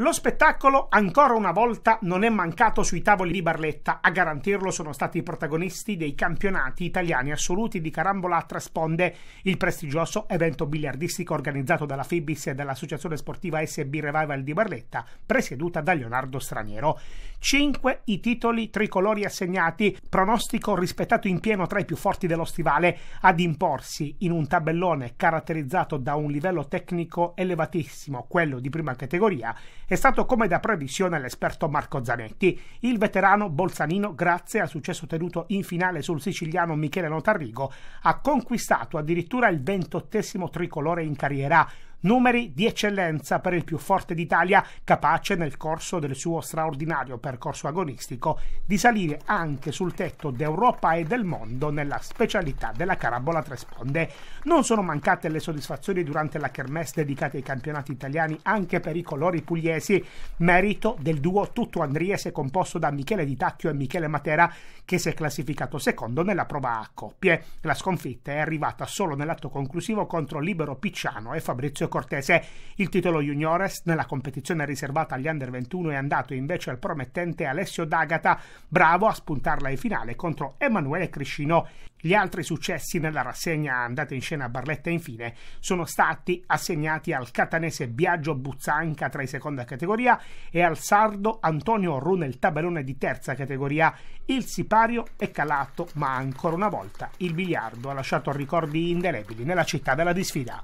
Lo spettacolo ancora una volta non è mancato sui tavoli di Barletta, a garantirlo sono stati i protagonisti dei campionati italiani assoluti di carambola a trasponde, il prestigioso evento biliardistico organizzato dalla Fibis e dall'associazione sportiva SB Revival di Barletta, presieduta da Leonardo Straniero. Cinque i titoli tricolori assegnati, pronostico rispettato in pieno tra i più forti dello stivale, ad imporsi in un tabellone caratterizzato da un livello tecnico elevatissimo, quello di prima categoria, è stato come da previsione l'esperto Marco Zanetti. Il veterano Bolzanino, grazie al successo ottenuto in finale sul siciliano Michele Notarrigo, ha conquistato addirittura il ventottesimo tricolore in carriera, numeri di eccellenza per il più forte d'Italia, capace nel corso del suo straordinario percorso agonistico di salire anche sul tetto d'Europa e del mondo nella specialità della carabola tre sponde. Non sono mancate le soddisfazioni durante la kermesse dedicata ai campionati italiani anche per i colori pugliesi, merito del duo tutto andriese composto da Michele Di Tacchio e Michele Matera che si è classificato secondo nella prova a coppie. La sconfitta è arrivata solo nell'atto conclusivo contro Libero Picciano e Fabrizio Cortese. Il titolo juniores nella competizione riservata agli under 21 è andato invece al promettente Alessio D'Agata, bravo a spuntarla in finale contro Emanuele Criscino. Gli altri successi nella rassegna andata in scena a Barletta infine sono stati assegnati al catanese Biagio Buzzanca tra i seconda categoria e al sardo Antonio Ru nel tabellone di terza categoria. Il sipario è calato, ma ancora una volta il biliardo ha lasciato ricordi indelebili nella città della disfida.